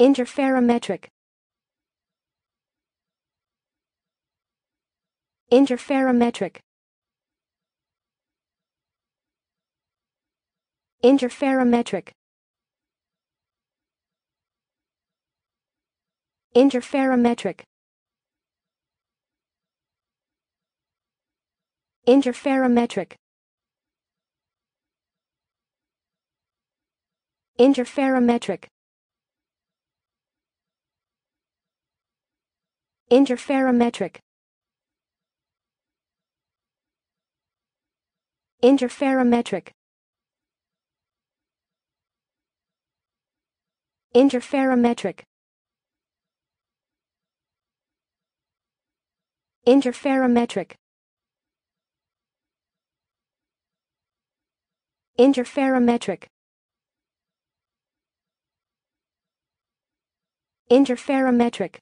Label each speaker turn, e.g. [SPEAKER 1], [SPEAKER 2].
[SPEAKER 1] Interferometric Interferometric Interferometric Interferometric Interferometric Interferometric interferometric interferometric interferometric interferometric interferometric interferometric